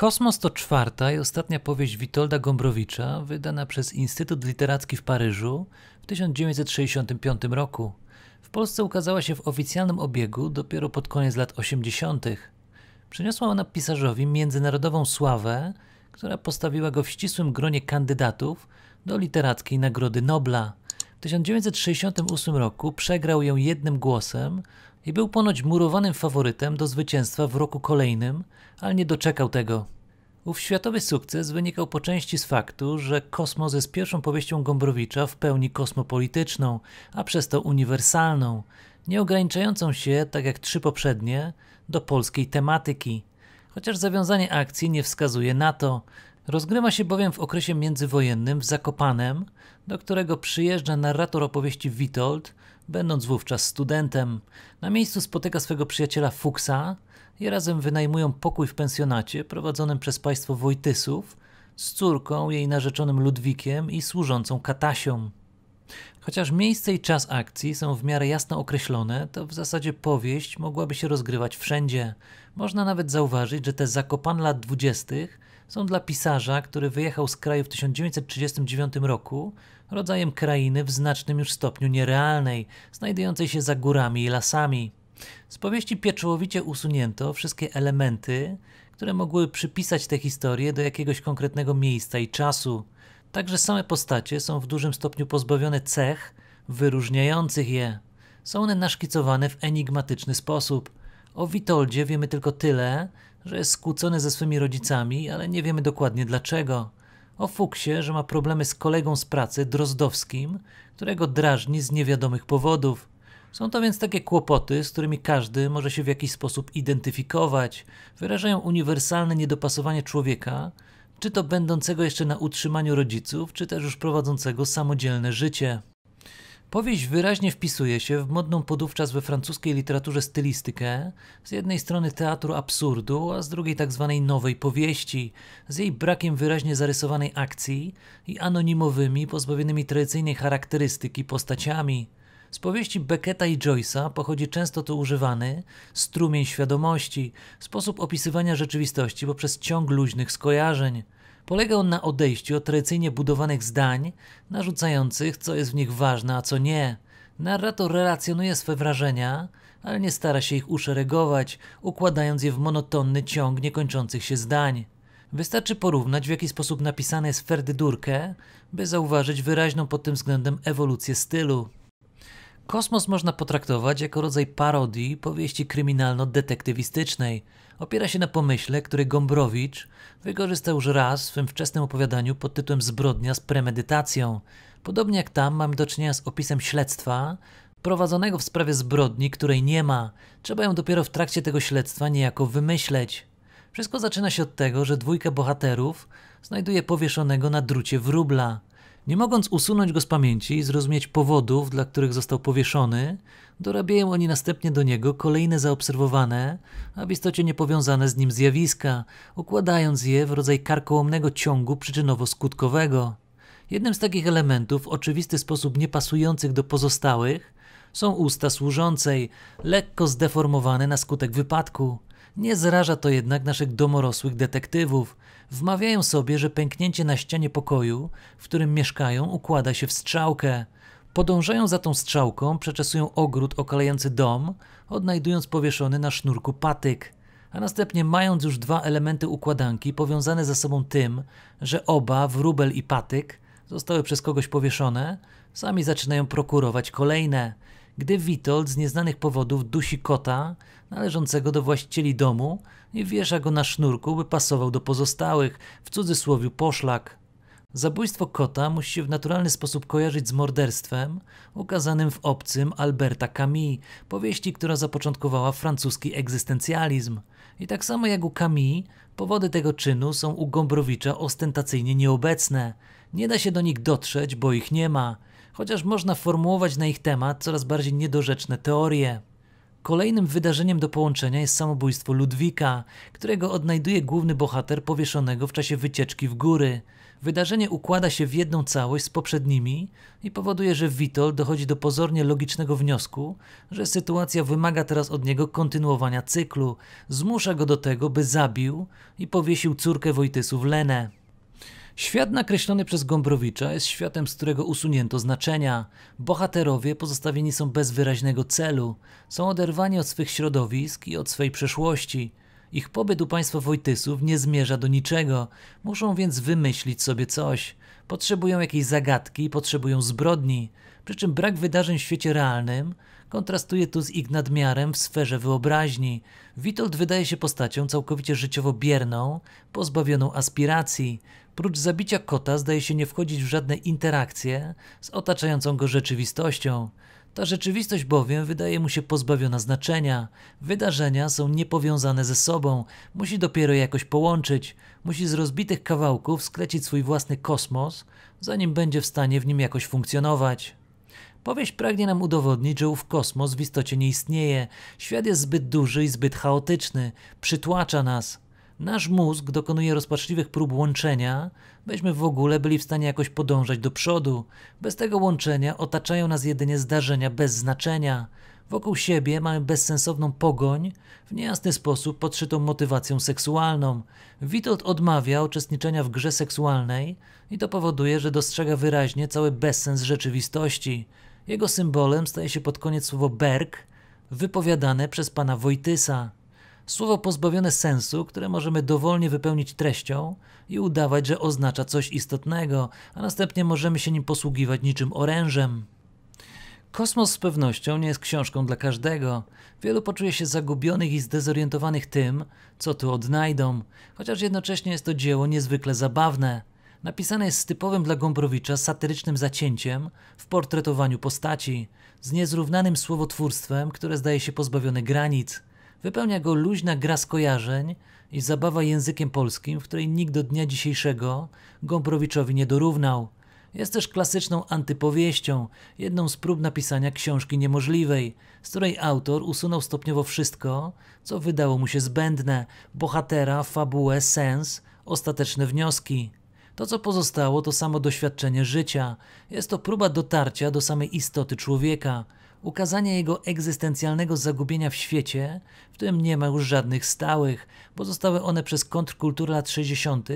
Kosmos to czwarta i ostatnia powieść Witolda Gombrowicza, wydana przez Instytut Literacki w Paryżu w 1965 roku. W Polsce ukazała się w oficjalnym obiegu dopiero pod koniec lat 80. Przeniosła ona pisarzowi międzynarodową sławę, która postawiła go w ścisłym gronie kandydatów do literackiej Nagrody Nobla. W 1968 roku przegrał ją jednym głosem i był ponoć murowanym faworytem do zwycięstwa w roku kolejnym, ale nie doczekał tego. Ów światowy sukces wynikał po części z faktu, że Kosmos jest pierwszą powieścią Gombrowicza w pełni kosmopolityczną, a przez to uniwersalną, nie ograniczającą się, tak jak trzy poprzednie, do polskiej tematyki. Chociaż zawiązanie akcji nie wskazuje na to, Rozgrywa się bowiem w okresie międzywojennym w Zakopanem, do którego przyjeżdża narrator opowieści Witold, będąc wówczas studentem. Na miejscu spotyka swego przyjaciela Fuksa i razem wynajmują pokój w pensjonacie prowadzonym przez państwo Wojtysów z córką, jej narzeczonym Ludwikiem i służącą Katasią. Chociaż miejsce i czas akcji są w miarę jasno określone, to w zasadzie powieść mogłaby się rozgrywać wszędzie. Można nawet zauważyć, że te Zakopan lat dwudziestych – są dla pisarza, który wyjechał z kraju w 1939 roku, rodzajem krainy w znacznym już stopniu nierealnej, znajdującej się za górami i lasami. Z powieści pieczołowicie usunięto wszystkie elementy, które mogły przypisać tę historię do jakiegoś konkretnego miejsca i czasu. Także same postacie są w dużym stopniu pozbawione cech wyróżniających je. Są one naszkicowane w enigmatyczny sposób. O Witoldzie wiemy tylko tyle, że jest skłócony ze swymi rodzicami, ale nie wiemy dokładnie dlaczego. O Fuksie, że ma problemy z kolegą z pracy, Drozdowskim, którego drażni z niewiadomych powodów. Są to więc takie kłopoty, z którymi każdy może się w jakiś sposób identyfikować, wyrażają uniwersalne niedopasowanie człowieka, czy to będącego jeszcze na utrzymaniu rodziców, czy też już prowadzącego samodzielne życie. Powieść wyraźnie wpisuje się w modną podówczas we francuskiej literaturze stylistykę, z jednej strony teatru absurdu, a z drugiej tak zwanej nowej powieści, z jej brakiem wyraźnie zarysowanej akcji i anonimowymi, pozbawionymi tradycyjnej charakterystyki postaciami. Z powieści Becketa i Joyce'a pochodzi często tu używany strumień świadomości, sposób opisywania rzeczywistości poprzez ciąg luźnych skojarzeń – Polega on na odejściu od tradycyjnie budowanych zdań, narzucających, co jest w nich ważne, a co nie. Narrator relacjonuje swe wrażenia, ale nie stara się ich uszeregować, układając je w monotonny ciąg niekończących się zdań. Wystarczy porównać, w jaki sposób napisane jest Ferdy Durke, by zauważyć wyraźną pod tym względem ewolucję stylu. Kosmos można potraktować jako rodzaj parodii powieści kryminalno-detektywistycznej – opiera się na pomyśle, który Gombrowicz wykorzystał już raz w swym wczesnym opowiadaniu pod tytułem Zbrodnia z premedytacją. Podobnie jak tam mamy do czynienia z opisem śledztwa prowadzonego w sprawie zbrodni, której nie ma. Trzeba ją dopiero w trakcie tego śledztwa niejako wymyśleć. Wszystko zaczyna się od tego, że dwójka bohaterów znajduje powieszonego na drucie wróbla. Nie mogąc usunąć go z pamięci i zrozumieć powodów, dla których został powieszony, dorabiają oni następnie do niego kolejne zaobserwowane, a w istocie niepowiązane z nim zjawiska, układając je w rodzaj karkołomnego ciągu przyczynowo-skutkowego. Jednym z takich elementów, w oczywisty sposób niepasujących do pozostałych, są usta służącej, lekko zdeformowane na skutek wypadku. Nie zraża to jednak naszych domorosłych detektywów, Wmawiają sobie, że pęknięcie na ścianie pokoju, w którym mieszkają, układa się w strzałkę. Podążają za tą strzałką, przeczesują ogród okalający dom, odnajdując powieszony na sznurku patyk. A następnie, mając już dwa elementy układanki powiązane ze sobą tym, że oba, wróbel i patyk, zostały przez kogoś powieszone, sami zaczynają prokurować kolejne gdy Witold z nieznanych powodów dusi kota należącego do właścicieli domu i wiesza go na sznurku, by pasował do pozostałych, w cudzysłowie poszlak. Zabójstwo kota musi się w naturalny sposób kojarzyć z morderstwem ukazanym w obcym Alberta Camus, powieści, która zapoczątkowała francuski egzystencjalizm. I tak samo jak u Camus, powody tego czynu są u Gombrowicza ostentacyjnie nieobecne. Nie da się do nich dotrzeć, bo ich nie ma chociaż można formułować na ich temat coraz bardziej niedorzeczne teorie. Kolejnym wydarzeniem do połączenia jest samobójstwo Ludwika, którego odnajduje główny bohater powieszonego w czasie wycieczki w góry. Wydarzenie układa się w jedną całość z poprzednimi i powoduje, że Witol dochodzi do pozornie logicznego wniosku, że sytuacja wymaga teraz od niego kontynuowania cyklu, zmusza go do tego, by zabił i powiesił córkę Wojtysów Lenę. Świat nakreślony przez Gombrowicza jest światem, z którego usunięto znaczenia. Bohaterowie pozostawieni są bez wyraźnego celu, są oderwani od swych środowisk i od swej przeszłości. Ich pobyt u państwa Wojtysów nie zmierza do niczego, muszą więc wymyślić sobie coś. Potrzebują jakiejś zagadki, potrzebują zbrodni, przy czym brak wydarzeń w świecie realnym kontrastuje tu z ich nadmiarem w sferze wyobraźni. Witold wydaje się postacią całkowicie życiowo bierną, pozbawioną aspiracji. Prócz zabicia kota zdaje się nie wchodzić w żadne interakcje z otaczającą go rzeczywistością. Ta rzeczywistość bowiem wydaje mu się pozbawiona znaczenia. Wydarzenia są niepowiązane ze sobą, musi dopiero jakoś połączyć, musi z rozbitych kawałków sklecić swój własny kosmos, zanim będzie w stanie w nim jakoś funkcjonować. Powieść pragnie nam udowodnić, że ów kosmos w istocie nie istnieje. Świat jest zbyt duży i zbyt chaotyczny, przytłacza nas. Nasz mózg dokonuje rozpaczliwych prób łączenia, byśmy w ogóle byli w stanie jakoś podążać do przodu. Bez tego łączenia otaczają nas jedynie zdarzenia bez znaczenia. Wokół siebie mamy bezsensowną pogoń, w niejasny sposób podszytą motywacją seksualną. Witold odmawia uczestniczenia w grze seksualnej i to powoduje, że dostrzega wyraźnie cały bezsens rzeczywistości. Jego symbolem staje się pod koniec słowo berg, wypowiadane przez pana Wojtysa. Słowo pozbawione sensu, które możemy dowolnie wypełnić treścią i udawać, że oznacza coś istotnego, a następnie możemy się nim posługiwać niczym orężem. Kosmos z pewnością nie jest książką dla każdego. Wielu poczuje się zagubionych i zdezorientowanych tym, co tu odnajdą, chociaż jednocześnie jest to dzieło niezwykle zabawne. Napisane jest z typowym dla Gombrowicza satyrycznym zacięciem w portretowaniu postaci, z niezrównanym słowotwórstwem, które zdaje się pozbawione granic. Wypełnia go luźna gra skojarzeń i zabawa językiem polskim, w której nikt do dnia dzisiejszego Gombrowiczowi nie dorównał. Jest też klasyczną antypowieścią, jedną z prób napisania książki niemożliwej, z której autor usunął stopniowo wszystko, co wydało mu się zbędne, bohatera, fabułę, sens, ostateczne wnioski. To, co pozostało, to samo doświadczenie życia. Jest to próba dotarcia do samej istoty człowieka, ukazania jego egzystencjalnego zagubienia w świecie, w którym nie ma już żadnych stałych, bo zostały one przez kontrkulturę lat 60.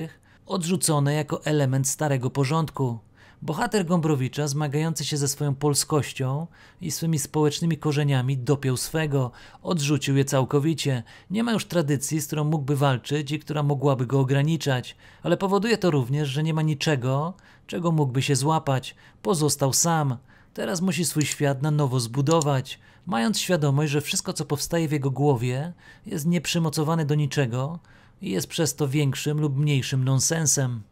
odrzucone jako element starego porządku. Bohater Gombrowicza, zmagający się ze swoją polskością i swymi społecznymi korzeniami, dopiął swego, odrzucił je całkowicie. Nie ma już tradycji, z którą mógłby walczyć i która mogłaby go ograniczać, ale powoduje to również, że nie ma niczego, czego mógłby się złapać. Pozostał sam. Teraz musi swój świat na nowo zbudować, mając świadomość, że wszystko, co powstaje w jego głowie, jest nieprzymocowane do niczego i jest przez to większym lub mniejszym nonsensem.